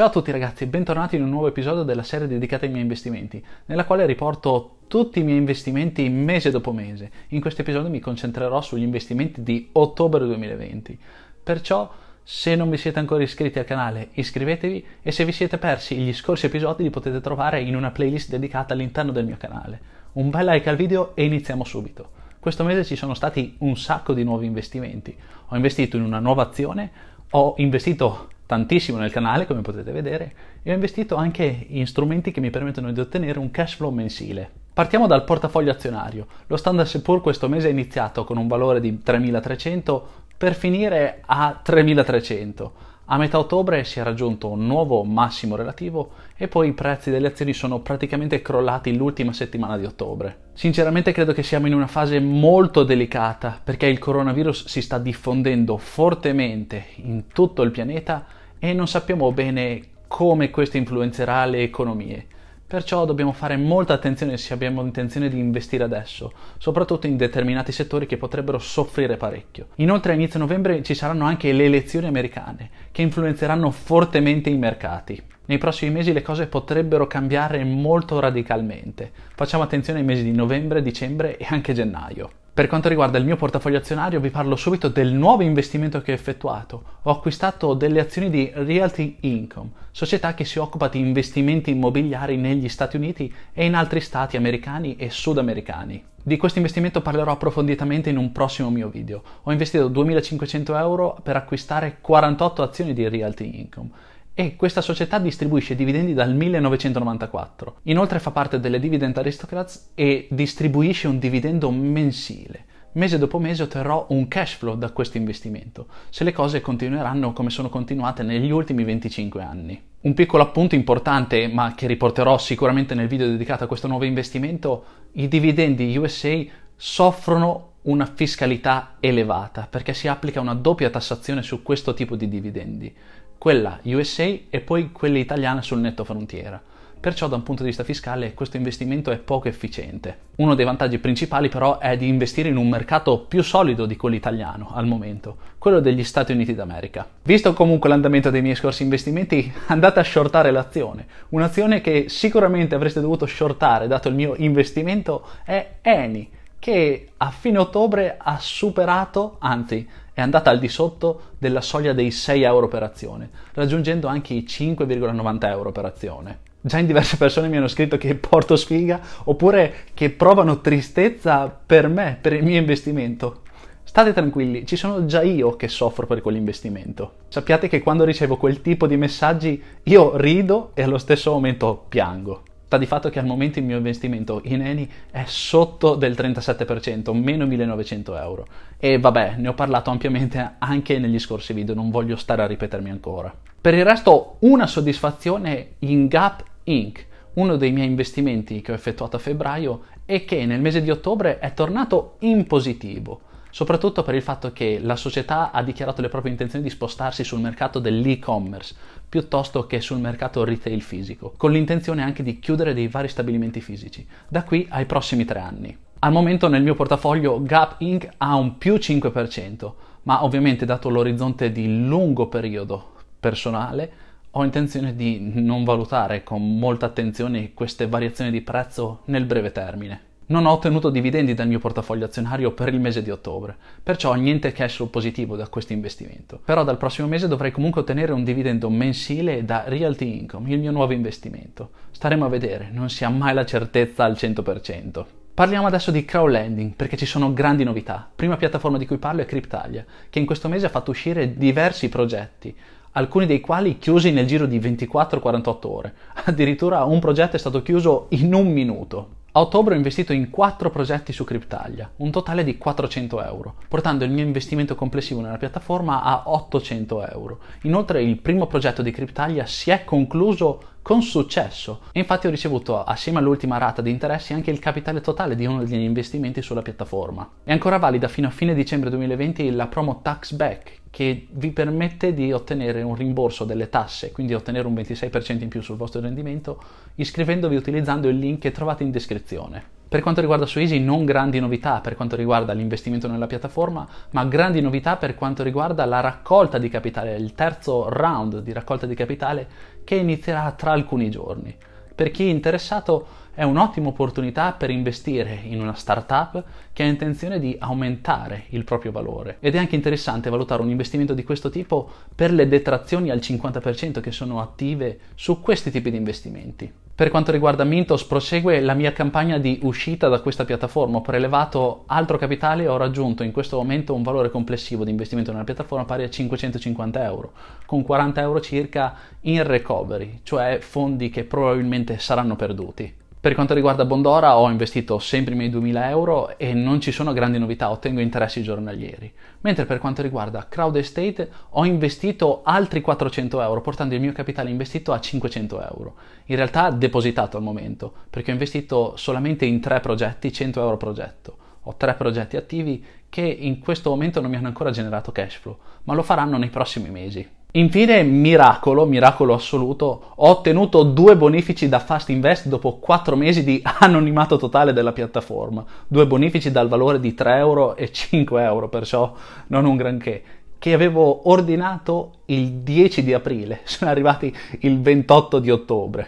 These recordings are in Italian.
Ciao a tutti ragazzi e bentornati in un nuovo episodio della serie dedicata ai miei investimenti, nella quale riporto tutti i miei investimenti mese dopo mese. In questo episodio mi concentrerò sugli investimenti di ottobre 2020. Perciò, se non vi siete ancora iscritti al canale, iscrivetevi e se vi siete persi gli scorsi episodi li potete trovare in una playlist dedicata all'interno del mio canale. Un bel like al video e iniziamo subito. Questo mese ci sono stati un sacco di nuovi investimenti. Ho investito in una nuova azione, ho investito tantissimo nel canale, come potete vedere, e ho investito anche in strumenti che mi permettono di ottenere un cash flow mensile. Partiamo dal portafoglio azionario. Lo standard seppur questo mese è iniziato con un valore di 3300 per finire a 3300. A metà ottobre si è raggiunto un nuovo massimo relativo e poi i prezzi delle azioni sono praticamente crollati l'ultima settimana di ottobre. Sinceramente credo che siamo in una fase molto delicata perché il coronavirus si sta diffondendo fortemente in tutto il pianeta e non sappiamo bene come questo influenzerà le economie. Perciò dobbiamo fare molta attenzione se abbiamo intenzione di investire adesso, soprattutto in determinati settori che potrebbero soffrire parecchio. Inoltre a inizio novembre ci saranno anche le elezioni americane, che influenzeranno fortemente i mercati. Nei prossimi mesi le cose potrebbero cambiare molto radicalmente. Facciamo attenzione ai mesi di novembre, dicembre e anche gennaio. Per quanto riguarda il mio portafoglio azionario vi parlo subito del nuovo investimento che ho effettuato. Ho acquistato delle azioni di Realty Income, società che si occupa di investimenti immobiliari negli Stati Uniti e in altri stati americani e sudamericani. Di questo investimento parlerò approfonditamente in un prossimo mio video. Ho investito 2500 euro per acquistare 48 azioni di Realty Income e questa società distribuisce dividendi dal 1994. Inoltre fa parte delle Dividend Aristocrats e distribuisce un dividendo mensile. Mese dopo mese otterrò un cash flow da questo investimento, se le cose continueranno come sono continuate negli ultimi 25 anni. Un piccolo appunto importante, ma che riporterò sicuramente nel video dedicato a questo nuovo investimento, i dividendi USA soffrono una fiscalità elevata perché si applica una doppia tassazione su questo tipo di dividendi quella USA e poi quella italiana sul netto frontiera. Perciò da un punto di vista fiscale questo investimento è poco efficiente. Uno dei vantaggi principali però è di investire in un mercato più solido di quello italiano al momento, quello degli Stati Uniti d'America. Visto comunque l'andamento dei miei scorsi investimenti, andate a shortare l'azione. Un'azione che sicuramente avreste dovuto shortare dato il mio investimento è Eni, che a fine ottobre ha superato, anzi è andata al di sotto della soglia dei 6 euro per azione, raggiungendo anche i 5,90 euro per azione. Già in diverse persone mi hanno scritto che porto sfiga oppure che provano tristezza per me, per il mio investimento. State tranquilli, ci sono già io che soffro per quell'investimento. Sappiate che quando ricevo quel tipo di messaggi io rido e allo stesso momento piango. Sta di fatto che al momento il mio investimento in Eni è sotto del 37%, meno 1900 euro. E vabbè, ne ho parlato ampiamente anche negli scorsi video, non voglio stare a ripetermi ancora. Per il resto, una soddisfazione in Gap Inc., uno dei miei investimenti che ho effettuato a febbraio e che nel mese di ottobre è tornato in positivo soprattutto per il fatto che la società ha dichiarato le proprie intenzioni di spostarsi sul mercato dell'e-commerce piuttosto che sul mercato retail fisico, con l'intenzione anche di chiudere dei vari stabilimenti fisici, da qui ai prossimi tre anni. Al momento nel mio portafoglio Gap Inc. ha un più 5%, ma ovviamente dato l'orizzonte di lungo periodo personale, ho intenzione di non valutare con molta attenzione queste variazioni di prezzo nel breve termine non ho ottenuto dividendi dal mio portafoglio azionario per il mese di ottobre, perciò niente cash flow positivo da questo investimento. Però dal prossimo mese dovrei comunque ottenere un dividendo mensile da Realty Income, il mio nuovo investimento. Staremo a vedere, non si ha mai la certezza al 100%. Parliamo adesso di crowdlending perché ci sono grandi novità. Prima piattaforma di cui parlo è Cryptalia, che in questo mese ha fatto uscire diversi progetti, alcuni dei quali chiusi nel giro di 24-48 ore. Addirittura un progetto è stato chiuso in un minuto. A ottobre ho investito in 4 progetti su Cryptalia, un totale di 400 euro, portando il mio investimento complessivo nella piattaforma a 800 euro. Inoltre il primo progetto di Cryptalia si è concluso con successo. Infatti ho ricevuto assieme all'ultima rata di interessi anche il capitale totale di uno degli investimenti sulla piattaforma. È ancora valida fino a fine dicembre 2020 la promo Tax Back che vi permette di ottenere un rimborso delle tasse, quindi ottenere un 26% in più sul vostro rendimento iscrivendovi utilizzando il link che trovate in descrizione. Per quanto riguarda su non grandi novità per quanto riguarda l'investimento nella piattaforma, ma grandi novità per quanto riguarda la raccolta di capitale, il terzo round di raccolta di capitale che inizierà tra alcuni giorni. Per chi è interessato è un'ottima opportunità per investire in una startup che ha intenzione di aumentare il proprio valore. Ed è anche interessante valutare un investimento di questo tipo per le detrazioni al 50% che sono attive su questi tipi di investimenti. Per quanto riguarda Mintos, prosegue la mia campagna di uscita da questa piattaforma. Ho prelevato altro capitale e ho raggiunto in questo momento un valore complessivo di investimento nella piattaforma pari a 550 euro, con 40 euro circa in recovery, cioè fondi che probabilmente saranno perduti. Per quanto riguarda Bondora ho investito sempre i miei 2000 euro e non ci sono grandi novità, ottengo interessi giornalieri. Mentre per quanto riguarda Crowd Estate ho investito altri 400 euro, portando il mio capitale investito a 500 euro. In realtà depositato al momento, perché ho investito solamente in tre progetti, 100 euro progetto. Ho tre progetti attivi che in questo momento non mi hanno ancora generato cash flow, ma lo faranno nei prossimi mesi. Infine, miracolo, miracolo assoluto, ho ottenuto due bonifici da Fast Invest dopo 4 mesi di anonimato totale della piattaforma. Due bonifici dal valore di 3 euro e 5 euro, perciò non un granché. Che avevo ordinato il 10 di aprile, sono arrivati il 28 di ottobre.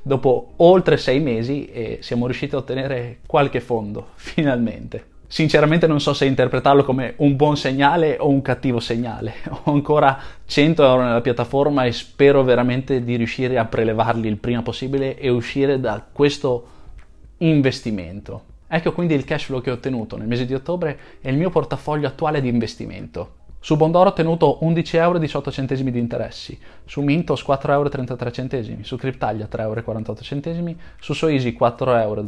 Dopo oltre 6 mesi e eh, siamo riusciti a ottenere qualche fondo, finalmente sinceramente non so se interpretarlo come un buon segnale o un cattivo segnale. Ho ancora 100 euro nella piattaforma e spero veramente di riuscire a prelevarli il prima possibile e uscire da questo investimento. Ecco quindi il cash flow che ho ottenuto nel mese di ottobre e il mio portafoglio attuale di investimento. Su Bondoro ho ottenuto 11,18 euro di interessi, su Mintos 4,33 euro, su Cryptaglia 3,48 euro, su Soisi 4,01 euro,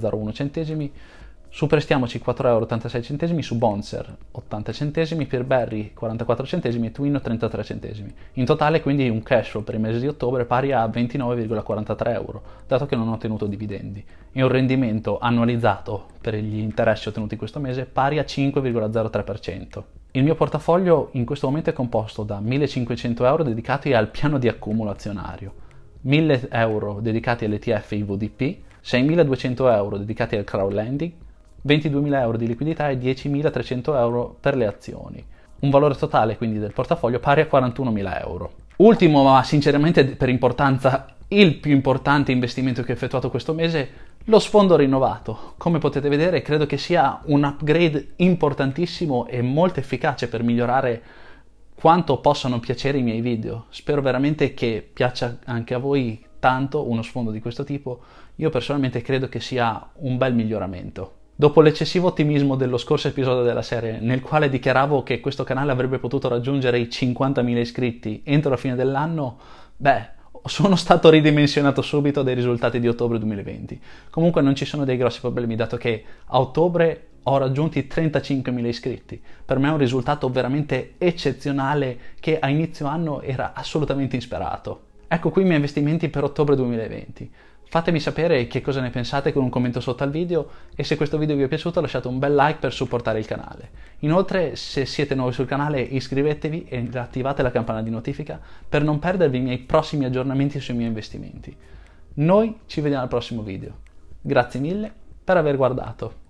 Superstiamoci 4,86 euro su Bonser 80 centesimi, per Barry 44 centesimi e Twin 33 centesimi. In totale quindi un cash flow per il mese di ottobre pari a 29,43 euro, dato che non ho ottenuto dividendi, e un rendimento annualizzato per gli interessi ottenuti questo mese pari a 5,03%. Il mio portafoglio in questo momento è composto da 1500 euro dedicati al piano di accumulo azionario, 1000 euro dedicati all'ETF IVDP, 6.200 euro dedicati al crowdlending, 22.000 euro di liquidità e 10.300 euro per le azioni. Un valore totale quindi del portafoglio pari a 41.000 euro. Ultimo, ma sinceramente per importanza, il più importante investimento che ho effettuato questo mese, lo sfondo rinnovato. Come potete vedere, credo che sia un upgrade importantissimo e molto efficace per migliorare quanto possano piacere i miei video. Spero veramente che piaccia anche a voi tanto uno sfondo di questo tipo. Io personalmente credo che sia un bel miglioramento. Dopo l'eccessivo ottimismo dello scorso episodio della serie, nel quale dichiaravo che questo canale avrebbe potuto raggiungere i 50.000 iscritti entro la fine dell'anno, beh, sono stato ridimensionato subito dai risultati di ottobre 2020. Comunque non ci sono dei grossi problemi, dato che a ottobre ho raggiunto i 35.000 iscritti. Per me è un risultato veramente eccezionale che a inizio anno era assolutamente insperato. Ecco qui i miei investimenti per ottobre 2020. Fatemi sapere che cosa ne pensate con un commento sotto al video e se questo video vi è piaciuto lasciate un bel like per supportare il canale. Inoltre se siete nuovi sul canale iscrivetevi e attivate la campana di notifica per non perdervi i miei prossimi aggiornamenti sui miei investimenti. Noi ci vediamo al prossimo video. Grazie mille per aver guardato.